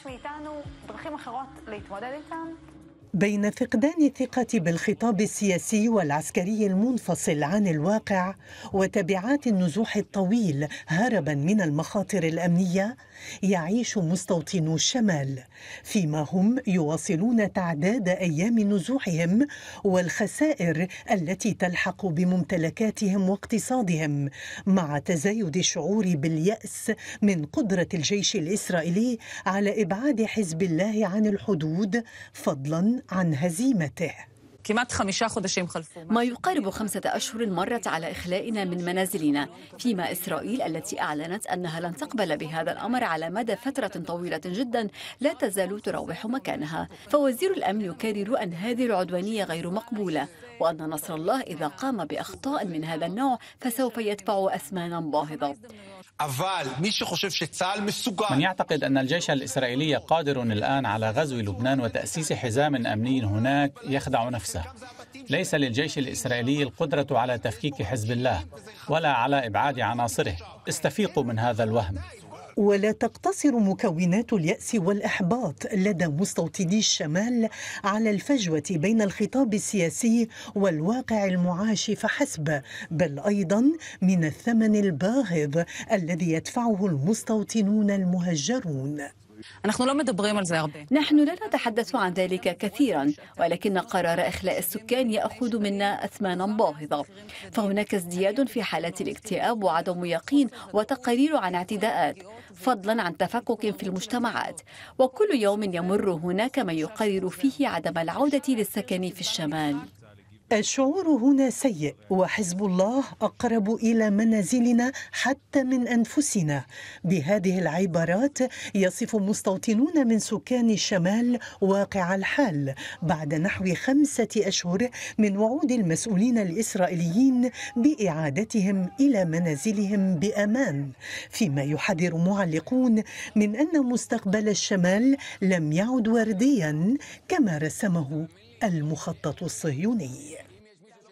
יש מאיתנו דרכים אחרות להתמודד איתם. بين فقدان الثقة بالخطاب السياسي والعسكري المنفصل عن الواقع وتبعات النزوح الطويل هربا من المخاطر الأمنية يعيش مستوطنو الشمال فيما هم يواصلون تعداد أيام نزوحهم والخسائر التي تلحق بممتلكاتهم واقتصادهم مع تزايد الشعور باليأس من قدرة الجيش الإسرائيلي على إبعاد حزب الله عن الحدود فضلا عن هزيمته ما يقارب خمسة أشهر مرت على إخلائنا من منازلنا فيما إسرائيل التي أعلنت أنها لن تقبل بهذا الأمر على مدى فترة طويلة جدا لا تزال تروح مكانها فوزير الأمن يكرر أن هذه العدوانية غير مقبولة وأن نصر الله إذا قام بأخطاء من هذا النوع فسوف يدفع أثمانا باهظة من يعتقد أن الجيش الإسرائيلي قادر الآن على غزو لبنان وتأسيس حزام أمني هناك يخدع نفسه ليس للجيش الإسرائيلي القدرة على تفكيك حزب الله ولا على إبعاد عناصره استفيقوا من هذا الوهم ولا تقتصر مكونات اليأس والإحباط لدى مستوطني الشمال على الفجوة بين الخطاب السياسي والواقع المعاش فحسب بل أيضا من الثمن الباهظ الذي يدفعه المستوطنون المهجرون نحن لا نحن لا نتحدث عن ذلك كثيرا ولكن قرار إخلاء السكان يأخذ منا أثمانا باهظة فهناك ازدياد في حالات الاكتئاب وعدم يقين وتقارير عن اعتداءات فضلا عن تفكك في المجتمعات وكل يوم يمر هناك من يقرر فيه عدم العودة للسكن في الشمال الشعور هنا سيء وحزب الله اقرب الى منازلنا حتى من انفسنا بهذه العبارات يصف مستوطنون من سكان الشمال واقع الحال بعد نحو خمسه اشهر من وعود المسؤولين الاسرائيليين باعادتهم الى منازلهم بامان فيما يحذر معلقون من ان مستقبل الشمال لم يعد ورديا كما رسمه المخطط الصهيوني